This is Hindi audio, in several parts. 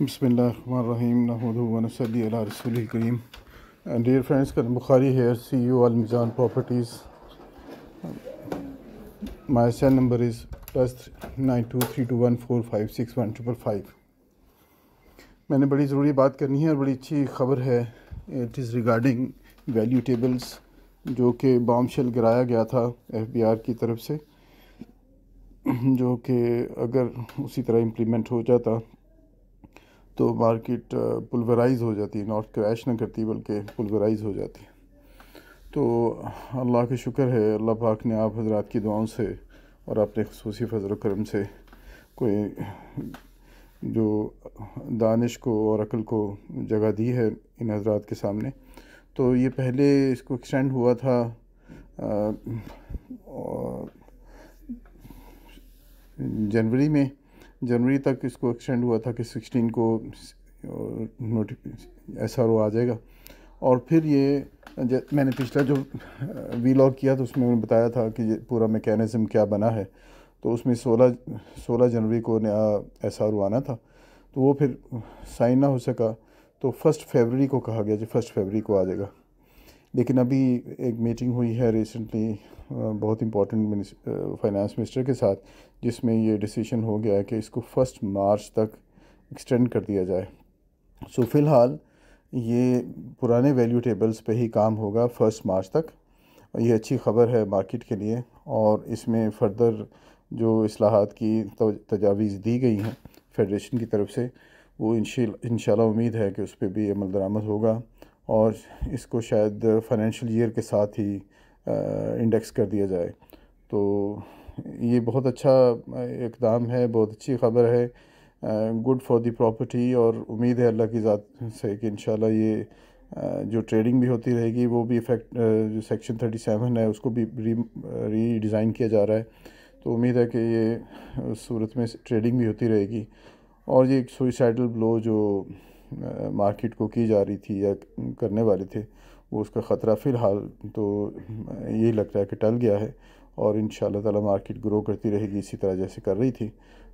बसमीम रसूल करीम डियर फ्रेंड्स कल Bukhari here see you Mizan Properties my cell number is plus nine two three two one four five six one triple five मैंने बड़ी ज़रूरी बात करनी है और बड़ी अच्छी खबर है it is regarding value tables जो कि बॉम शेल गिराया गया था एफ बी आर की तरफ से जो कि अगर उसी तरह इम्प्लीमेंट हो जाता तो मार्केट पुलवराइज़ हो जाती है नॉट क्रैश ना करती बल्कि पुलवराइज़ हो जाती है तो अल्लाह के शुक्र है अल्लाह पाक ने आप हजरात की दुआओं से और अपने खसूस फजल करम से कोई जो दानिश को और अकल को जगह दी है इन हजरात के सामने तो ये पहले इसको एक्सटेंड हुआ था जनवरी में जनवरी तक इसको एक्सटेंड हुआ था कि सिक्सटीन को नोटिफिकेशन एस आ जाएगा और फिर ये मैंने पिछला जो वीलॉग किया तो उसमें उन्होंने बताया था कि ये पूरा मेकेनिज़्म क्या बना है तो उसमें 16 16 जनवरी को नया एस आना था तो वो फिर साइन ना हो सका तो फर्स्ट फरवरी को कहा गया जी फर्स्ट फरवरी को आ जाएगा लेकिन अभी एक मीटिंग हुई है रिसेंटली बहुत इंपॉर्टेंट फाइनेंस मिनिस्टर के साथ जिसमें ये डिसीजन हो गया है कि इसको फर्स्ट मार्च तक एक्सटेंड कर दिया जाए सो so, फ़िलहाल ये पुराने वैल्यू टेबल्स पे ही काम होगा फर्स्ट मार्च तक ये अच्छी खबर है मार्केट के लिए और इसमें फर्दर जो असलाहत की तजावीज़ दी गई हैं फेडरेशन की तरफ से वो इन उम्मीद है कि उस पर भी अमल दरामद होगा और इसको शायद फाइनेंशियल ईयर के साथ ही इंडेक्स कर दिया जाए तो ये बहुत अच्छा इकदाम है बहुत अच्छी ख़बर है गुड फॉर दी प्रॉपर्टी और उम्मीद है अल्लाह की ज़ात से कि इन ये जो ट्रेडिंग भी होती रहेगी वो भी इफेक्ट जो सेक्शन थर्टी सेवन है उसको भी री री डिज़ाइन किया जा रहा है तो उम्मीद है कि ये उस सूरत में ट्रेडिंग भी होती रहेगी और ये एक सुइसाइडल ब्लो जो मार्केट को की जा रही थी या करने वाले थे वो उसका ख़तरा फ़िलहाल तो यही लग रहा है कि टल गया है और इन ताला मार्केट ग्रो करती रहेगी इसी तरह जैसे कर रही थी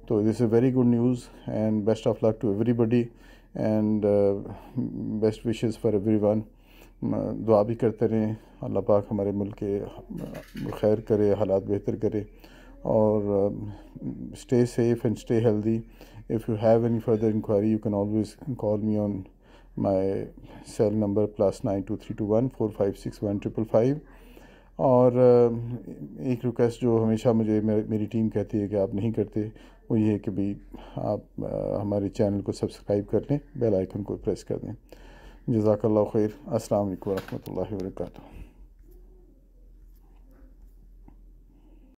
तो this is very good news and best of luck to everybody and best wishes for every one दुआ भी करते रहें अल्लाह पाक हमारे मुल्क के खैर करे हालात बेहतर करे और stay safe and stay healthy if you have any further inquiry you can always call me on my cell number plus nine two three two one four five six one triple five और एक रिक्वेस्ट जो हमेशा मुझे मेरी टीम कहती है कि आप नहीं करते वो ये है कि भाई आप हमारे चैनल को सब्सक्राइब कर लें बेल आइकन को प्रेस कर दें जजाकल्ला खैर अस्सलाम वालेकुम वरहमतुल्लाहि वबरकातुहू